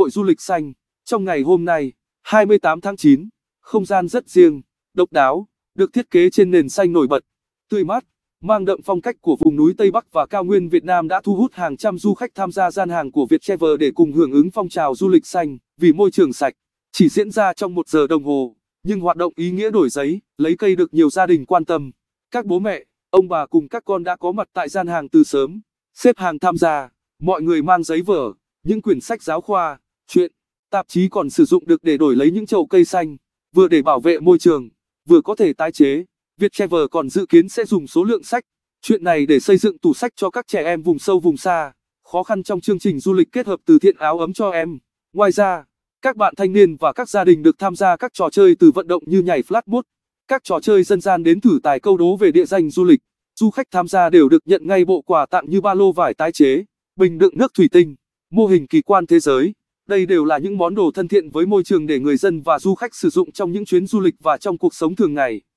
Hội du lịch xanh, trong ngày hôm nay, 28 tháng 9, không gian rất riêng, độc đáo, được thiết kế trên nền xanh nổi bật, tươi mát, mang đậm phong cách của vùng núi Tây Bắc và cao nguyên Việt Nam đã thu hút hàng trăm du khách tham gia gian hàng của Viettravel để cùng hưởng ứng phong trào du lịch xanh vì môi trường sạch. Chỉ diễn ra trong một giờ đồng hồ, nhưng hoạt động ý nghĩa đổi giấy, lấy cây được nhiều gia đình quan tâm. Các bố mẹ, ông bà cùng các con đã có mặt tại gian hàng từ sớm, xếp hàng tham gia, mọi người mang giấy vở, những quyển sách giáo khoa, chuyện. Tạp chí còn sử dụng được để đổi lấy những chậu cây xanh, vừa để bảo vệ môi trường, vừa có thể tái chế. Viettravel còn dự kiến sẽ dùng số lượng sách, chuyện này để xây dựng tủ sách cho các trẻ em vùng sâu vùng xa, khó khăn trong chương trình du lịch kết hợp từ thiện áo ấm cho em. Ngoài ra, các bạn thanh niên và các gia đình được tham gia các trò chơi từ vận động như nhảy flatboard, các trò chơi dân gian đến thử tài câu đố về địa danh du lịch. Du khách tham gia đều được nhận ngay bộ quà tặng như ba lô vải tái chế, bình đựng nước thủy tinh, mô hình kỳ quan thế giới. Đây đều là những món đồ thân thiện với môi trường để người dân và du khách sử dụng trong những chuyến du lịch và trong cuộc sống thường ngày.